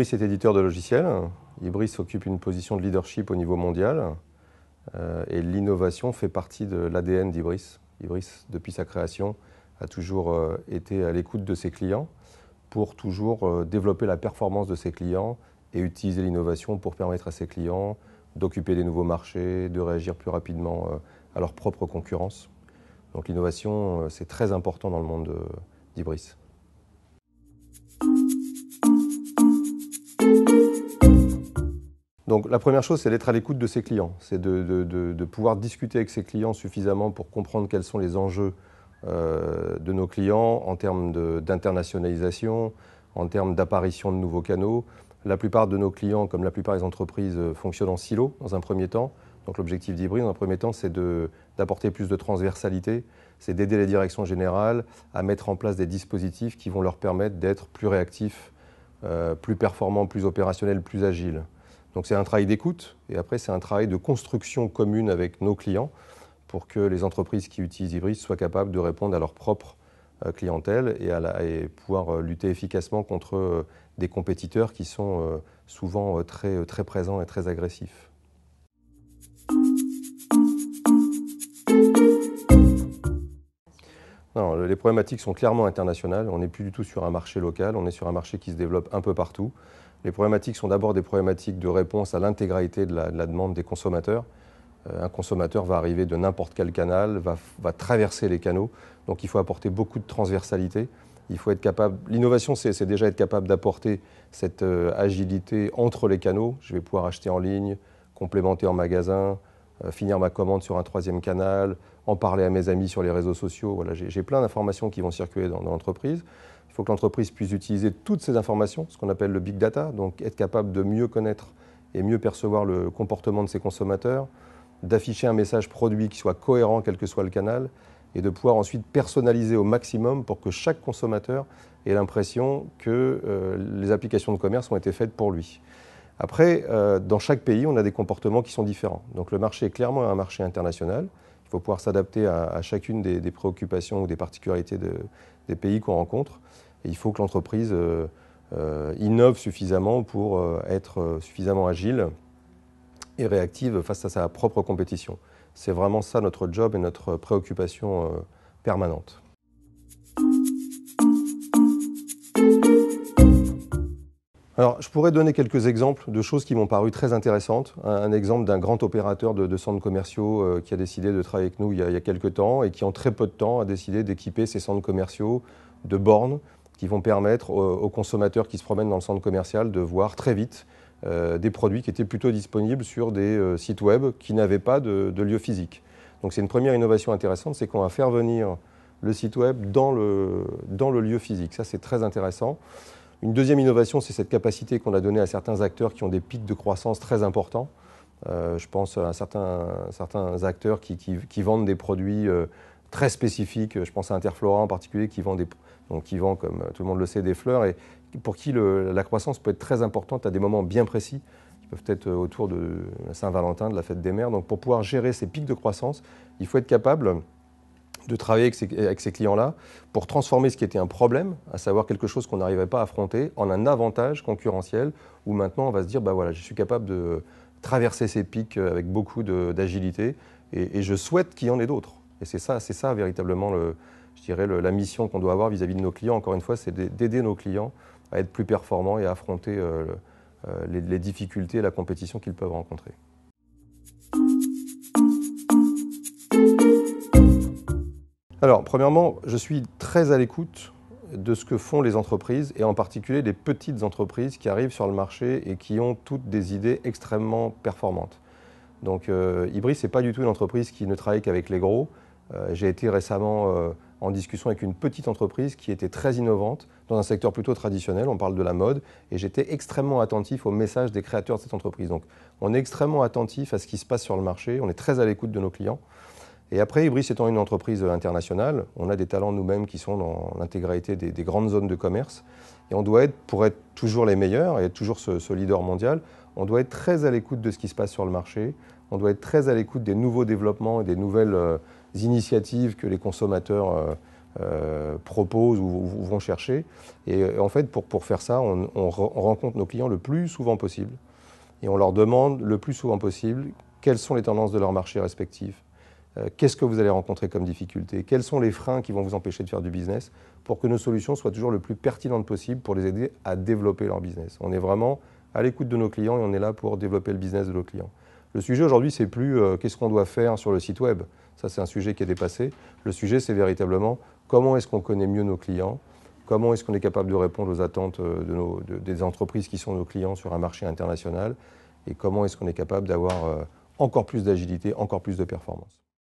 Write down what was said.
Ibris est éditeur de logiciels. Ibris occupe une position de leadership au niveau mondial. Euh, et l'innovation fait partie de l'ADN d'Ibris. Ibris, depuis sa création, a toujours euh, été à l'écoute de ses clients pour toujours euh, développer la performance de ses clients et utiliser l'innovation pour permettre à ses clients d'occuper des nouveaux marchés, de réagir plus rapidement à leur propre concurrence. Donc l'innovation, c'est très important dans le monde d'Ibris. Donc la première chose, c'est d'être à l'écoute de ses clients, c'est de, pouvoir discuter avec ses clients suffisamment pour comprendre quels sont les enjeux euh, de nos clients en termes d'internationalisation, en termes d'apparition de nouveaux canaux. La plupart de nos clients, comme la plupart des entreprises, euh, fonctionnent en silo dans un premier temps. Donc l'objectif dans un premier temps, c'est d'apporter plus de transversalité, c'est d'aider les directions générales à mettre en place des dispositifs qui vont leur permettre d'être plus réactifs, euh, plus performants, plus opérationnels, plus agiles. Donc c'est un travail d'écoute et après c'est un travail de construction commune avec nos clients pour que les entreprises qui utilisent Ibris soient capables de répondre à leur propre euh, clientèle et, pouvoir euh, lutter efficacement contre euh, des compétiteurs qui sont souvent très, présents et très agressifs. les problématiques sont clairement internationales. On n'est plus du tout sur un marché local, on est sur un marché qui se développe un peu partout. Les problématiques sont d'abord des problématiques de réponse à l'intégralité de, la, demande des consommateurs. Euh, un consommateur va arriver de n'importe quel canal, va, traverser les canaux, donc il faut apporter beaucoup de transversalité. Il faut être capable. L'innovation, c'est déjà être capable d'apporter cette euh, agilité entre les canaux. Je vais pouvoir acheter en ligne, complémenter en magasin, euh, finir ma commande sur un troisième canal, en parler à mes amis sur les réseaux sociaux. Voilà, j'ai plein d'informations qui vont circuler dans l'entreprise faut que l'entreprise puisse utiliser toutes ces informations, ce qu'on appelle le big data, donc être capable de mieux connaître et mieux percevoir le comportement de ses consommateurs, d'afficher un message produit qui soit cohérent quel que soit le canal, et de pouvoir ensuite personnaliser au maximum pour que chaque consommateur ait l'impression que euh, les applications de commerce ont été faites pour lui. Après, euh, dans chaque pays, on a des comportements qui sont différents. Donc le marché est clairement un marché international. Il faut pouvoir s'adapter à, chacune des, préoccupations ou des particularités des pays qu'on rencontre il faut que l'entreprise euh, euh, innove suffisamment pour euh, être suffisamment agile et réactive face à sa propre compétition. C'est vraiment ça notre job et notre préoccupation permanente. Alors, je pourrais donner quelques exemples de choses qui m'ont paru très intéressantes. Un, exemple d'un grand opérateur de, centres commerciaux qui a décidé de travailler avec nous il y, a, il y, a, quelques temps et qui, en très peu de temps, a décidé d'équiper ses centres commerciaux de bornes qui vont permettre aux consommateurs qui se promènent dans le centre commercial de voir très vite euh, des produits qui étaient plutôt disponibles sur des euh, sites web qui n'avaient pas de, lieu physique. Donc c'est une première innovation intéressante, c'est qu'on va faire venir le site web dans le, dans le lieu physique. Ça, c'est très intéressant. Une deuxième innovation, c'est cette capacité qu'on a donnée à certains acteurs qui ont des pics de croissance très importants. Euh, je pense à certains, certains acteurs qui, qui, qui vendent des produits très spécifiques. Je pense à Interflora en particulier qui vend, des, donc qui vend, comme tout le monde le sait, des fleurs et pour qui la croissance peut être très importante à des moments bien précis qui peuvent être autour de Saint-Valentin, de la fête des mères. Donc pour pouvoir gérer ces pics de croissance, il faut être capable de travailler avec ces, clients-là pour transformer ce qui était un problème, à savoir quelque chose qu'on n'arrivait pas à affronter, en un avantage concurrentiel où maintenant on va se dire, bah voilà, je suis capable de traverser ces pics avec beaucoup d'agilité et je souhaite qu'il y en ait d'autres. Et c'est ça, véritablement, je dirais, la mission qu'on doit avoir vis-à-vis de nos clients. Encore une fois, c'est d'aider nos clients à être plus performants et à affronter euh, euh, les, difficultés et la compétition qu'ils peuvent rencontrer. Alors, premièrement, je suis très à l'écoute de ce que font les entreprises et en particulier des petites entreprises qui arrivent sur le marché et qui ont toutes des idées extrêmement performantes. Donc, euh, Ibris, ce n'est pas du tout une entreprise qui ne travaille qu'avec les gros. Euh, j'ai été récemment euh, en discussion avec une petite entreprise qui était très innovante dans un secteur plutôt traditionnel, on parle de la mode, et j'étais extrêmement attentif au message des créateurs de cette entreprise. Donc on est extrêmement attentif à ce qui se passe sur le marché, on est très à l'écoute de nos clients. Et après, Ibris étant une entreprise internationale, on a des talents nous-mêmes qui sont dans l'intégralité des, grandes zones de commerce. Et on doit être, pour être toujours les meilleurs et être toujours ce, leader mondial, on doit être très à l'écoute de ce qui se passe sur le marché, on doit être très à l'écoute des nouveaux développements et des nouvelles... Euh, initiatives que les consommateurs euh, euh, proposent ou, vont chercher. Et euh, en fait, pour, faire ça, on, rencontre nos clients le plus souvent possible et on leur demande le plus souvent possible quelles sont les tendances de leur marché respectif, qu'est-ce que vous allez rencontrer comme difficulté, quels sont les freins qui vont vous empêcher de faire du business pour que nos solutions soient toujours le plus pertinentes possible pour les aider à développer leur business. On est vraiment à l'écoute de nos clients et on est là pour développer le business de nos clients. Le sujet aujourd'hui, c'est plus euh, qu'est-ce qu'on doit faire sur le site web. Ça, c'est un sujet qui est dépassé. Le sujet, c'est véritablement comment est-ce qu'on connaît mieux nos clients, comment est-ce qu'on est capable de répondre aux attentes euh, des entreprises qui sont nos clients sur un marché international, et comment est-ce qu'on est capable d'avoir euh, encore plus d'agilité, encore plus de performance.